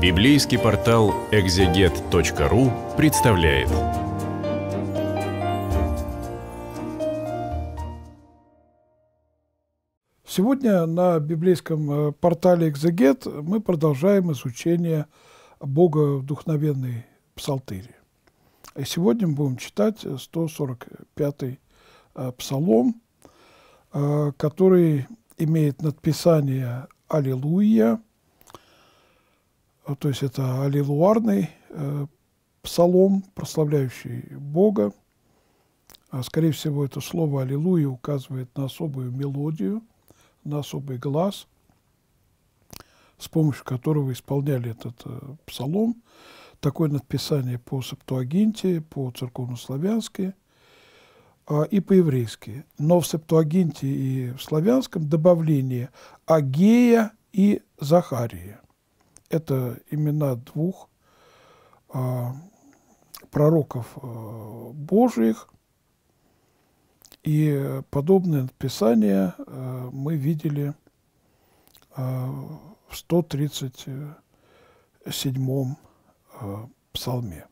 Библейский портал экзегет.ру представляет. Сегодня на библейском э, портале «Экзегет» мы продолжаем изучение Бога вдохновенной Псалтыри. И сегодня мы будем читать 145-й э, псалом, э, который имеет надписание «Аллилуйя», ну, то есть это аллилуарный э, псалом, прославляющий Бога. А, скорее всего, это слово «аллилуйя» указывает на особую мелодию, на особый глаз, с помощью которого исполняли этот э, псалом. Такое надписание по Септуагинте, по церковнославянски э, и по-еврейски. Но в Септуагинте и в славянском добавление «агея» и «захария». Это имена двух а, пророков а, Божьих. И подобное написание а, э, мы видели а, в 137 а, псалме.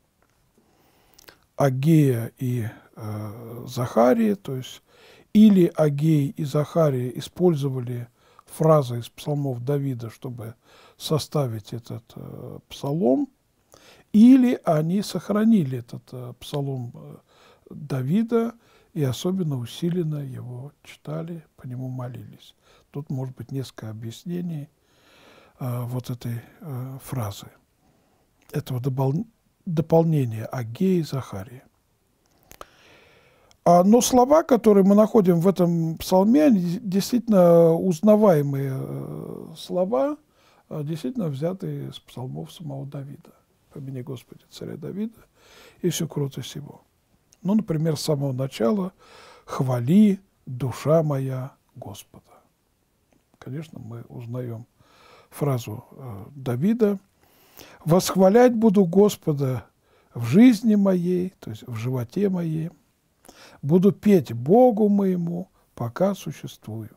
Агея и э, Захария, то есть или Агей и Захария использовали фразы из псалмов Давида, чтобы составить этот э, псалом, или они сохранили этот э, псалом э, Давида и особенно усиленно его читали, по нему молились. Тут может быть несколько объяснений вот этой фразы, этого дополнения Агеи и Захарии. А, но слова, которые мы находим в этом псалме, они действительно узнаваемые э, слова, а, действительно взятые из псалмов самого Давида. «Помяни Господи царя Давида и всю крутость его». Ну, например, с самого начала «Хвали, душа моя, Господа». Конечно, мы узнаем фразу э, Давида «Восхвалять буду Господа в жизни моей, то есть в животе моей, Буду петь Богу моему, пока существую.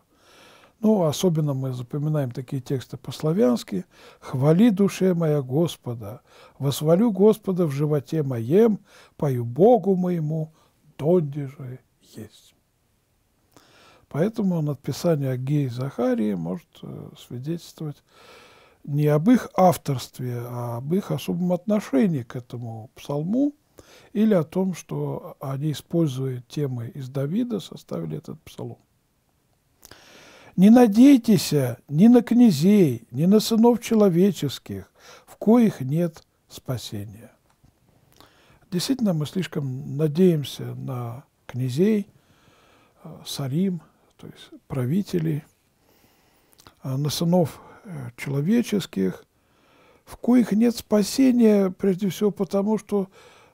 Ну, особенно мы запоминаем такие тексты по-славянски. «Хвали, душе моя Господа, восвалю Господа в животе моем, пою Богу моему, донде же есть». Поэтому надписание Агеи Захарии может э, свидетельствовать не об их авторстве, а об их особом отношении к этому псалму, или о том, что они, используя темы из Давида, составили этот псалом. «Не надейтесь ни на князей, ни на сынов человеческих, в коих нет спасения». Действительно, мы слишком надеемся на князей, сарим, то есть правителей, на сынов э, человеческих, в коих нет спасения, прежде всего потому, что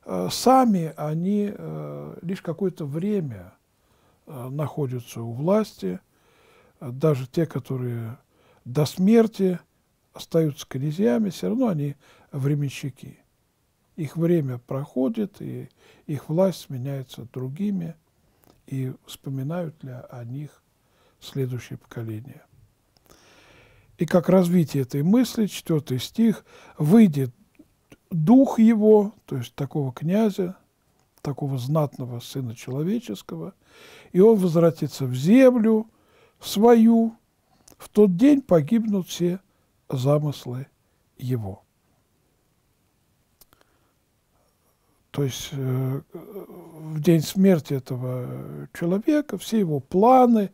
Э, сами они э, лишь какое-то время э, находятся у власти, даже те, которые до смерти остаются князьями, все равно они временщики. Их время проходит, и их власть меняется другими, и вспоминают ли о них следующее поколение. И как развитие этой мысли, четвертый стих, «Выйдет дух его, то есть такого князя, такого знатного сына человеческого, и он возвратится в землю свою, в тот день погибнут все замыслы его. То есть э, в день смерти этого человека все его планы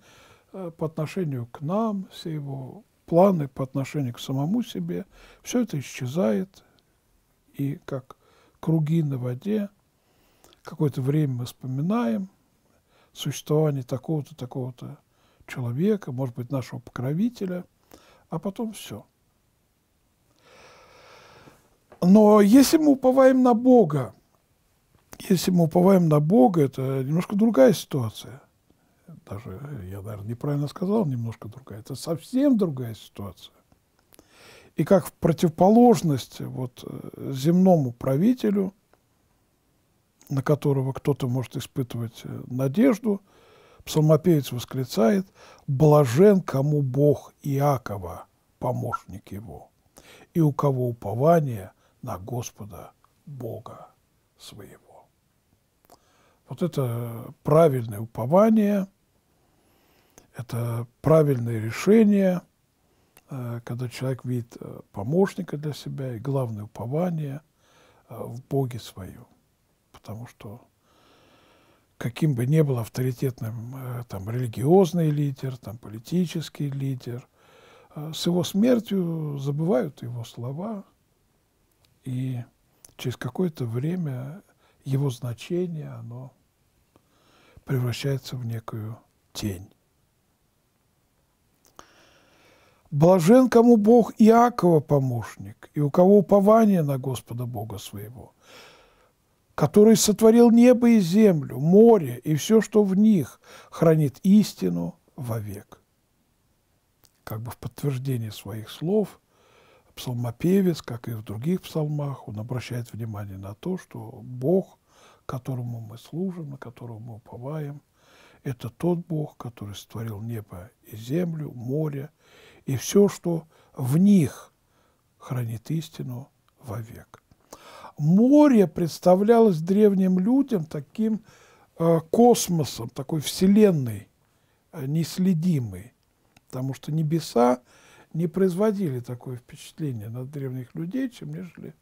э, по отношению к нам, все его планы по отношению к самому себе, все это исчезает, и как круги на воде. Какое-то время мы вспоминаем существование такого-то, такого-то человека, может быть, нашего покровителя, а потом все. Но если мы уповаем на Бога, если мы уповаем на Бога, это немножко другая ситуация. Даже, я, наверное, неправильно сказал, немножко другая. Это совсем другая ситуация. И как в противоположность вот, э, земному правителю, на которого кто-то может испытывать э, надежду, псалмопевец восклицает «Блажен, кому Бог Иакова, помощник его, и у кого упование на Господа Бога своего». Вот это правильное упование, это правильное решение – Э, когда человек видит э, помощника для себя и главное упование э, в Боге своем. Потому что каким бы ни был авторитетным там, религиозный лидер, там, политический лидер, с его смертью забывают его слова, и через какое-то время его значение, оно превращается в некую тень. Блажен, кому Бог Иакова помощник, и у кого упование на Господа Бога своего, который сотворил небо и землю, море и все, что в них, хранит истину вовек. Как бы в подтверждение своих слов псалмопевец, как и в других псалмах, он обращает внимание на то, что Бог, которому мы служим, на которого мы уповаем, это тот Бог, который сотворил небо и землю, море и все, что в них хранит истину вовек. Море представлялось древним людям таким э, космосом, такой вселенной, э, неследимой, потому что небеса не производили такое впечатление на древних людей, чем нежели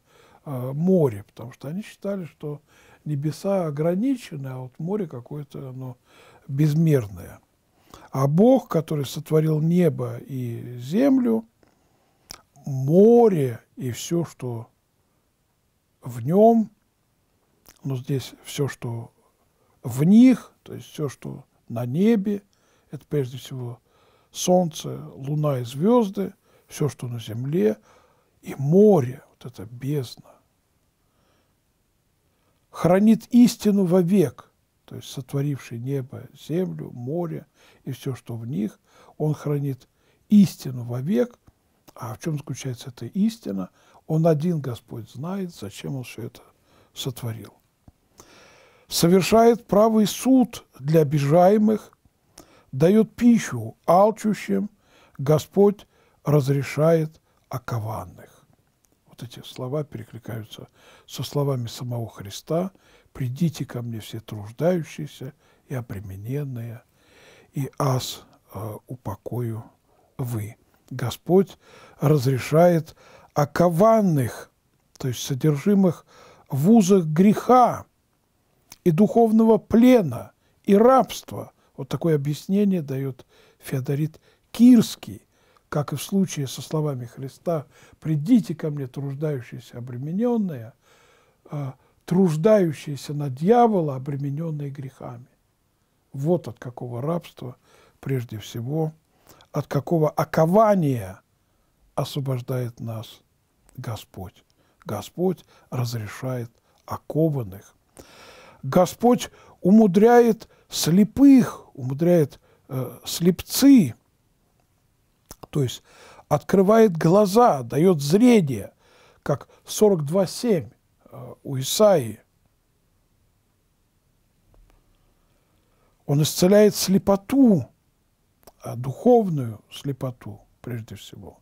э, море, потому что они считали, что небеса ограничены, а вот море какое-то оно безмерное. А Бог, который сотворил небо и землю, море и все, что в нем, но здесь все, что в них, то есть все, что на небе, это прежде всего солнце, луна и звезды, все, что на земле, и море, вот это бездна, хранит истину вовек – то есть сотворивший небо, землю, море и все, что в них, он хранит истину вовек. А в чем заключается эта истина? Он один, Господь, знает, зачем он все это сотворил. Совершает правый суд для обижаемых, дает пищу алчущим, Господь разрешает окованных часто эти слова перекликаются со словами самого Христа «Придите ко мне все труждающиеся и обремененные, и аз э, упокою вы». Господь разрешает окованных, то есть содержимых в узах греха и духовного плена, и рабства. Вот такое объяснение дает Феодорит Кирский – как и в случае со словами Христа, «Придите ко мне, труждающиеся обремененные», а, труждающиеся на дьявола, обремененные грехами. Вот от какого рабства, прежде всего, от какого окования освобождает нас Господь. Господь разрешает окованных. Господь умудряет слепых, умудряет э, слепцы – то есть открывает глаза, дает зрение, как 42.7 э, у Исаии. Он исцеляет слепоту, э, духовную слепоту прежде всего.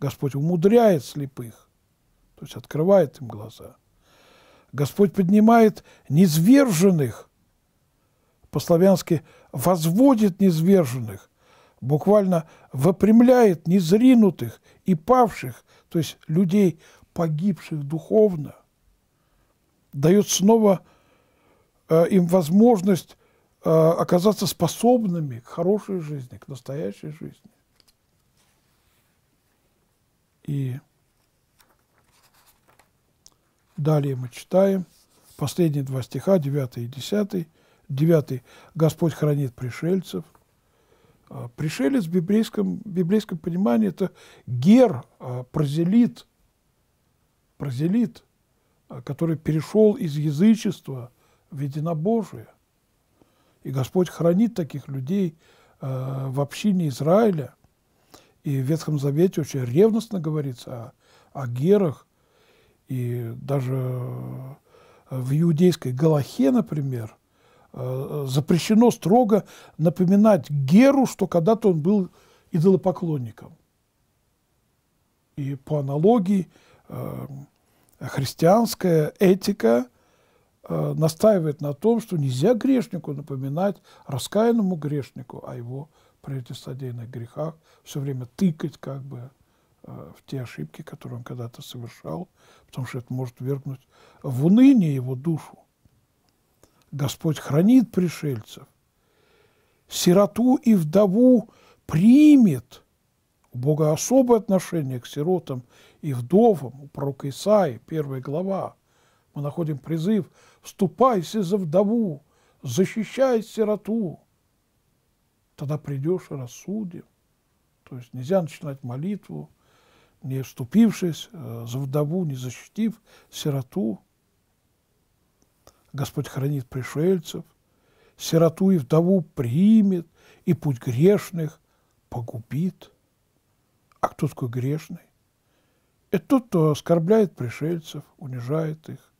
Господь умудряет слепых, то есть открывает им глаза. Господь поднимает низверженных, по-славянски возводит низверженных, буквально выпрямляет незринутых и павших, то есть людей, погибших духовно, дает снова э, им возможность э, оказаться способными к хорошей жизни, к настоящей жизни. И далее мы читаем последние два стиха, 9 и 10. 9. Господь хранит пришельцев – Э, пришелец в библейском, библейском понимании – это гер, э, прозелит, прозелит, э, который перешел из язычества в единобожие. И Господь хранит таких людей в общине Израиля. И в Ветхом Завете очень ревностно говорится о, о герах. И даже в иудейской Галахе, например – Э, запрещено строго напоминать Геру, что когда-то он был идолопоклонником. И по аналогии э, христианская этика э, настаивает на том, что нельзя грешнику напоминать раскаянному грешнику о его прежде содеянных грехах, все время тыкать как бы в те ошибки, которые он когда-то совершал, потому что это может вергнуть в уныние его душу. Господь хранит пришельцев. Сироту и вдову примет. У Бога особое отношение к сиротам и вдовам. У пророка Исаи, первая глава. Мы находим призыв «Вступайся за вдову, защищай сироту». Тогда придешь и рассудим. То есть нельзя начинать молитву, не вступившись э, за вдову, не защитив сироту. Господь хранит пришельцев, сироту и вдову примет, и путь грешных погубит. А кто такой грешный? Это тот, кто оскорбляет пришельцев, унижает их.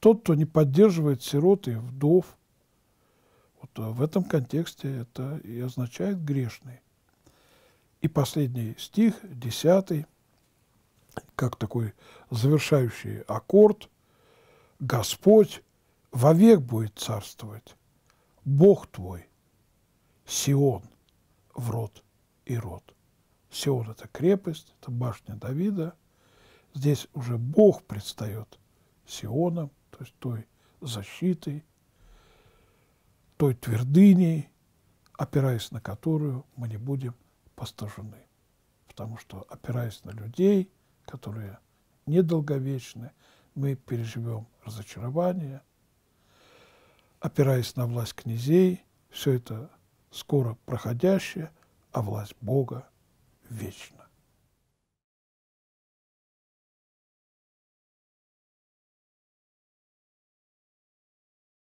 Тот, кто не поддерживает сирот и вдов. Вот э, в этом контексте это и означает грешный. И последний стих, десятый, как такой завершающий аккорд – Господь вовек будет царствовать, Бог твой, Сион, в род и род. Сион – это крепость, это башня Давида. Здесь уже Бог предстает Сионом, то есть той защитой, той твердыней, опираясь на которую мы не будем постажены. Потому что, опираясь на людей, которые недолговечны, мы переживем разочарование, опираясь на власть князей, все это скоро проходящее, а власть Бога вечна.